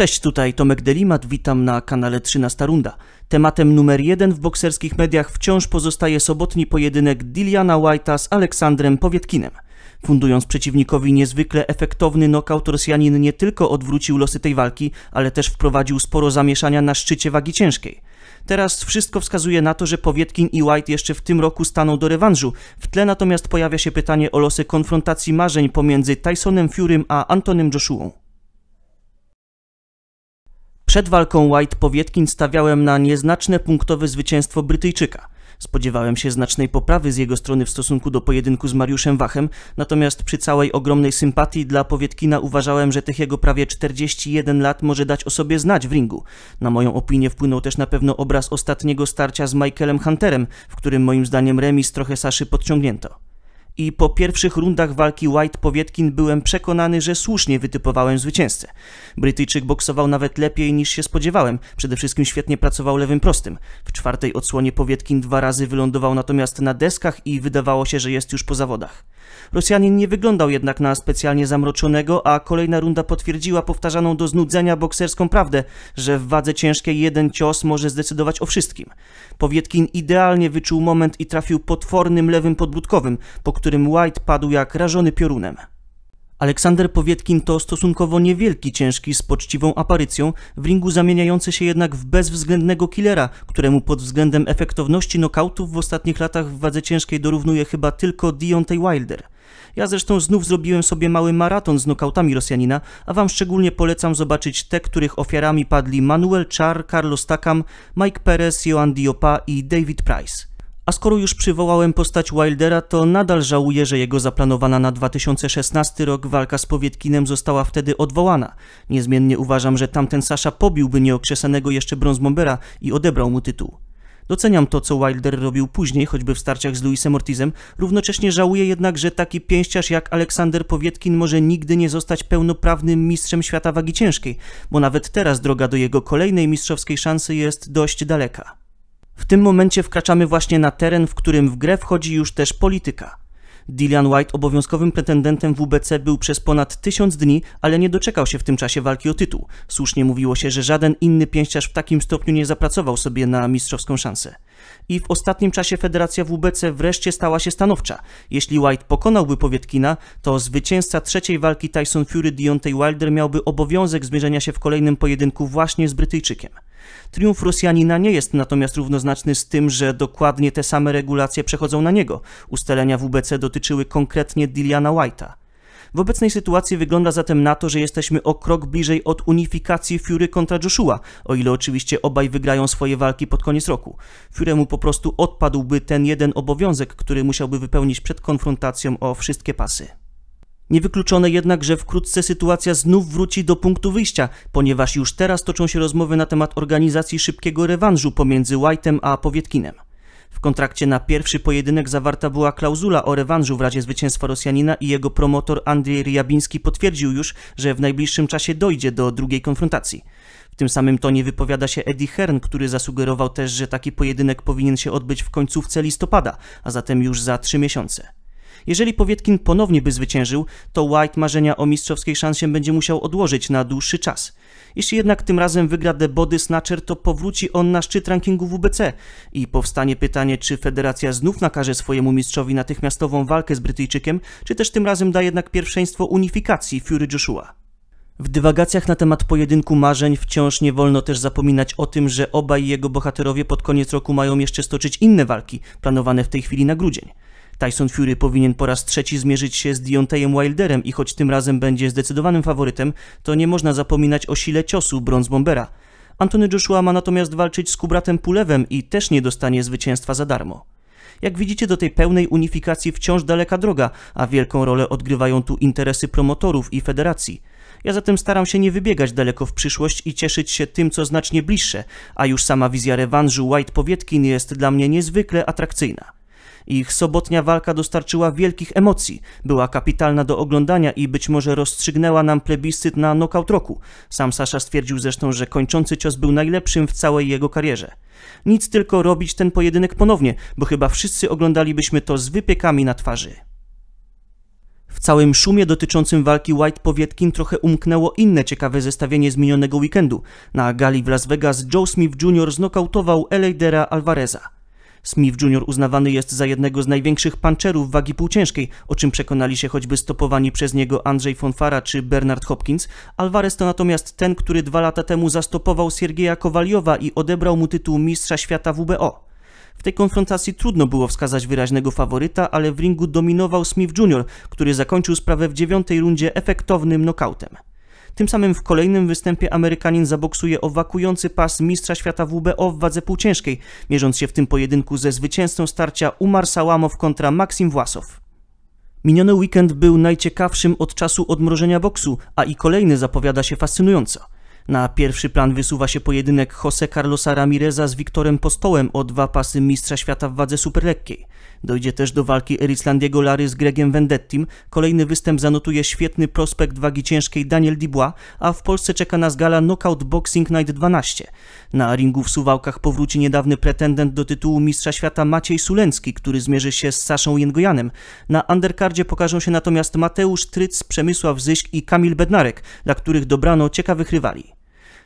Cześć, tutaj Tomek Delimat, witam na kanale 13 Runda. Tematem numer jeden w bokserskich mediach wciąż pozostaje sobotni pojedynek Diliana White'a z Aleksandrem Powietkinem. Fundując przeciwnikowi niezwykle efektowny nokaut, Rosjanin nie tylko odwrócił losy tej walki, ale też wprowadził sporo zamieszania na szczycie wagi ciężkiej. Teraz wszystko wskazuje na to, że Powietkin i White jeszcze w tym roku staną do rewanżu. W tle natomiast pojawia się pytanie o losy konfrontacji marzeń pomiędzy Tysonem Furym a Antonem Joshuą. Przed walką White Powietkin stawiałem na nieznaczne punktowe zwycięstwo Brytyjczyka. Spodziewałem się znacznej poprawy z jego strony w stosunku do pojedynku z Mariuszem Wachem, natomiast przy całej ogromnej sympatii dla Powietkina uważałem, że tych jego prawie 41 lat może dać o sobie znać w ringu. Na moją opinię wpłynął też na pewno obraz ostatniego starcia z Michaelem Hunterem, w którym moim zdaniem remis trochę Saszy podciągnięto i po pierwszych rundach walki White-Powietkin byłem przekonany, że słusznie wytypowałem zwycięzcę. Brytyjczyk boksował nawet lepiej niż się spodziewałem, przede wszystkim świetnie pracował lewym prostym. W czwartej odsłonie Powietkin dwa razy wylądował natomiast na deskach i wydawało się, że jest już po zawodach. Rosjanin nie wyglądał jednak na specjalnie zamroczonego, a kolejna runda potwierdziła powtarzaną do znudzenia bokserską prawdę, że w wadze ciężkiej jeden cios może zdecydować o wszystkim. Powietkin idealnie wyczuł moment i trafił potwornym lewym podbródkowym, po którym White padł jak rażony piorunem. Aleksander Powietkin to stosunkowo niewielki ciężki z poczciwą aparycją, w ringu zamieniający się jednak w bezwzględnego killera, któremu pod względem efektowności nokautów w ostatnich latach w wadze ciężkiej dorównuje chyba tylko Deontay Wilder. Ja zresztą znów zrobiłem sobie mały maraton z nokautami Rosjanina, a wam szczególnie polecam zobaczyć te, których ofiarami padli Manuel Char, Carlos Takam, Mike Perez, Joan Diopa i David Price. A skoro już przywołałem postać Wildera, to nadal żałuję, że jego zaplanowana na 2016 rok walka z Powietkinem została wtedy odwołana. Niezmiennie uważam, że tamten Sasha pobiłby nieokrzesanego jeszcze Bronzebombera i odebrał mu tytuł. Doceniam to, co Wilder robił później, choćby w starciach z Louisem Ortizem, równocześnie żałuję jednak, że taki pięściarz jak Aleksander Powietkin może nigdy nie zostać pełnoprawnym mistrzem świata wagi ciężkiej, bo nawet teraz droga do jego kolejnej mistrzowskiej szansy jest dość daleka. W tym momencie wkraczamy właśnie na teren, w którym w grę wchodzi już też polityka. Dillian White obowiązkowym pretendentem WBC był przez ponad tysiąc dni, ale nie doczekał się w tym czasie walki o tytuł. Słusznie mówiło się, że żaden inny pięściarz w takim stopniu nie zapracował sobie na mistrzowską szansę. I w ostatnim czasie Federacja WBC wreszcie stała się stanowcza. Jeśli White pokonałby Powietkina, to zwycięzca trzeciej walki Tyson Fury Deontay Wilder miałby obowiązek zmierzenia się w kolejnym pojedynku właśnie z Brytyjczykiem. Triumf Rosjanina nie jest natomiast równoznaczny z tym, że dokładnie te same regulacje przechodzą na niego. Ustalenia WBC dotyczyły konkretnie Diliana White'a. W obecnej sytuacji wygląda zatem na to, że jesteśmy o krok bliżej od unifikacji Fury kontra Joshua, o ile oczywiście obaj wygrają swoje walki pod koniec roku. Fury'emu po prostu odpadłby ten jeden obowiązek, który musiałby wypełnić przed konfrontacją o wszystkie pasy. Niewykluczone jednak, że wkrótce sytuacja znów wróci do punktu wyjścia, ponieważ już teraz toczą się rozmowy na temat organizacji szybkiego rewanżu pomiędzy White'em a Powietkinem. W kontrakcie na pierwszy pojedynek zawarta była klauzula o rewanżu w razie zwycięstwa Rosjanina i jego promotor Andrzej Riabiński potwierdził już, że w najbliższym czasie dojdzie do drugiej konfrontacji. W tym samym tonie wypowiada się Eddie Hearn, który zasugerował też, że taki pojedynek powinien się odbyć w końcówce listopada, a zatem już za trzy miesiące. Jeżeli Powietkin ponownie by zwyciężył, to White marzenia o mistrzowskiej szansie będzie musiał odłożyć na dłuższy czas. Jeśli jednak tym razem wygra The Body Snatcher, to powróci on na szczyt rankingu WBC i powstanie pytanie, czy federacja znów nakaże swojemu mistrzowi natychmiastową walkę z Brytyjczykiem, czy też tym razem da jednak pierwszeństwo unifikacji Fury Joshua. W dywagacjach na temat pojedynku marzeń wciąż nie wolno też zapominać o tym, że obaj jego bohaterowie pod koniec roku mają jeszcze stoczyć inne walki, planowane w tej chwili na grudzień. Tyson Fury powinien po raz trzeci zmierzyć się z Deontayem Wilderem i choć tym razem będzie zdecydowanym faworytem, to nie można zapominać o sile ciosu Bronze Bombera. Antony Joshua ma natomiast walczyć z Kubratem Pulewem i też nie dostanie zwycięstwa za darmo. Jak widzicie, do tej pełnej unifikacji wciąż daleka droga, a wielką rolę odgrywają tu interesy promotorów i federacji. Ja zatem staram się nie wybiegać daleko w przyszłość i cieszyć się tym, co znacznie bliższe, a już sama wizja rewanżu White-Powietkin jest dla mnie niezwykle atrakcyjna. Ich sobotnia walka dostarczyła wielkich emocji, była kapitalna do oglądania i być może rozstrzygnęła nam plebiscyt na nokaut roku. Sam Sasha stwierdził zresztą, że kończący cios był najlepszym w całej jego karierze. Nic tylko robić ten pojedynek ponownie, bo chyba wszyscy oglądalibyśmy to z wypiekami na twarzy. W całym szumie dotyczącym walki White Powietkin trochę umknęło inne ciekawe zestawienie z minionego weekendu. Na gali w Las Vegas Joe Smith Jr. znokautował Eleidera Alvareza. Smith Jr. uznawany jest za jednego z największych puncherów wagi półciężkiej, o czym przekonali się choćby stopowani przez niego Andrzej Fonfara czy Bernard Hopkins. Alvarez to natomiast ten, który dwa lata temu zastopował Siergieja Kowaliowa i odebrał mu tytuł mistrza świata WBO. W tej konfrontacji trudno było wskazać wyraźnego faworyta, ale w ringu dominował Smith Jr., który zakończył sprawę w dziewiątej rundzie efektownym nokautem. Tym samym w kolejnym występie Amerykanin zaboksuje o wakujący pas mistrza świata WBO w wadze półciężkiej, mierząc się w tym pojedynku ze zwycięzcą starcia Umar Sałamow kontra Maksim Własow. Miniony weekend był najciekawszym od czasu odmrożenia boksu, a i kolejny zapowiada się fascynująco. Na pierwszy plan wysuwa się pojedynek Jose Carlosa Ramireza z Wiktorem Postołem o dwa pasy mistrza świata w wadze superlekkiej. Dojdzie też do walki Erislandiego Lary z Gregiem Vendettim. Kolejny występ zanotuje świetny prospekt wagi ciężkiej Daniel Dubois, a w Polsce czeka nas gala Knockout Boxing Night 12. Na ringu w Suwałkach powróci niedawny pretendent do tytułu mistrza świata Maciej Sulencki, który zmierzy się z Saszą Jengojanem. Na undercardzie pokażą się natomiast Mateusz Tryc, Przemysław Zyśk i Kamil Bednarek, dla których dobrano ciekawych rywali.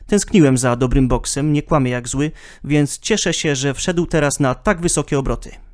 Tęskniłem za dobrym boksem, nie kłamie jak zły, więc cieszę się, że wszedł teraz na tak wysokie obroty.